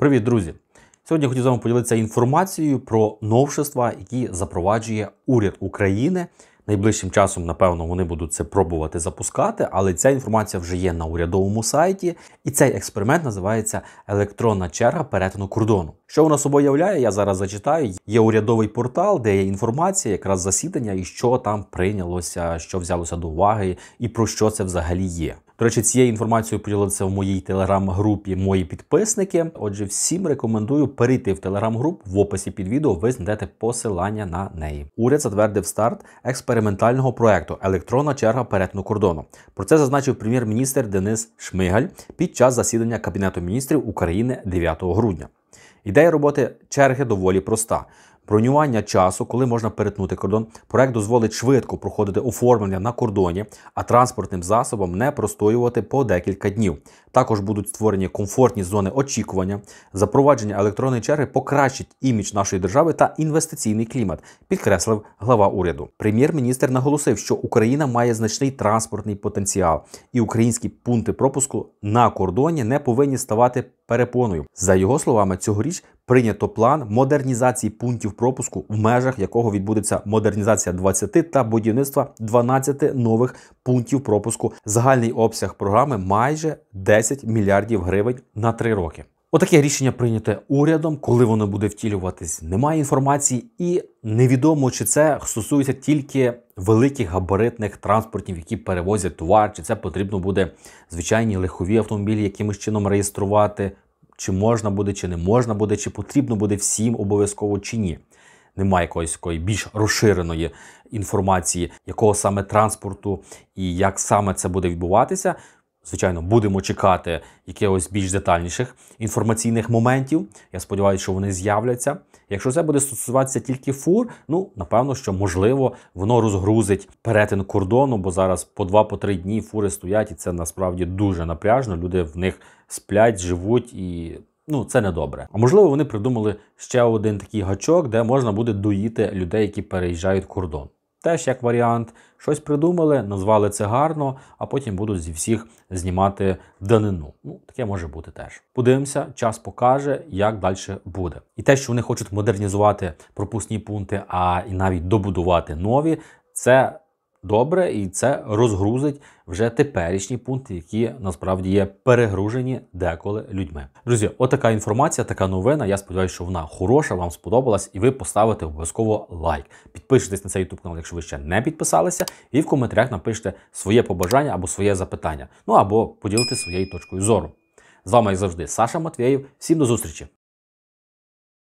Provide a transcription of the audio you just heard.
Привіт, друзі! Сьогодні я хотів з вами поділитися інформацією про новшества, які запроваджує уряд України. Найближчим часом, напевно, вони будуть це пробувати запускати, але ця інформація вже є на урядовому сайті, і цей експеримент називається електронна черга перетину кордону. Що вона собою являє, я зараз зачитаю. Є урядовий портал, де є інформація, якраз засідання і що там прийнялося, що взялося до уваги, і про що це взагалі є. До речі, цією інформацією поділилися в моїй телеграм-групі мої підписники. Отже, всім рекомендую перейти в телеграм-груп в описі під відео. Ви знайдете посилання на неї. Уряд затвердив старт експериментального проекту Електронна черга перетину кордону. Про це зазначив прем'єр-міністр Денис Шмигаль під час засідання Кабінету міністрів України 9 грудня. Ідея роботи черги доволі проста бронювання часу, коли можна перетнути кордон. Проект дозволить швидко проходити оформлення на кордоні, а транспортним засобам не простоювати по декілька днів. Також будуть створені комфортні зони очікування, запровадження електронної черги покращить імідж нашої держави та інвестиційний клімат, підкреслив глава уряду. Прем'єр-міністр наголосив, що Україна має значний транспортний потенціал, і українські пункти пропуску на кордоні не повинні ставати перепоною. За його словами, цьогоріч прийнято план модернізації пунктів пропуску, в межах якого відбудеться модернізація 20 та будівництва 12 нових пунктів пропуску. Загальний обсяг програми майже 10 мільярдів гривень на 3 роки. Отаке рішення прийняте урядом, коли воно буде втілюватись, немає інформації, і невідомо чи це стосується тільки великих габаритних транспортів, які перевозять товар, чи це потрібно буде звичайні лихові автомобілі якимось чином реєструвати, чи можна буде, чи не можна буде, чи потрібно буде всім обов'язково чи ні. Немає якоїсь такої більш розширеної інформації, якого саме транспорту і як саме це буде відбуватися. Звичайно, будемо чекати якихось більш детальніших інформаційних моментів. Я сподіваюся, що вони з'являться. Якщо це буде стосуватися тільки фур, ну напевно, що можливо воно розгрузить перетин кордону, бо зараз по 2-3 дні фури стоять, і це насправді дуже напряжно. Люди в них сплять, живуть і. Ну, це не добре. А можливо, вони придумали ще один такий гачок, де можна буде доїти людей, які переїжджають кордон. Теж як варіант, щось придумали, назвали це гарно, а потім будуть зі всіх знімати данину. Ну, таке може бути теж. Подивимося, час покаже, як далі буде. І те, що вони хочуть модернізувати пропускні пункти, а і навіть добудувати нові, це добре, і це розгрузить вже теперішні пункти, які насправді є перегружені деколи людьми. Друзі, отака інформація, така новина. Я сподіваюся, що вона хороша, вам сподобалась, і ви поставите обов'язково лайк. Підпишитесь на цей YouTube канал, якщо ви ще не підписалися, і в коментарях напишите своє побажання або своє запитання, ну або поділитися своєю точкою зору. З вами як завжди, Саша Матвєєв. Всім до зустрічі!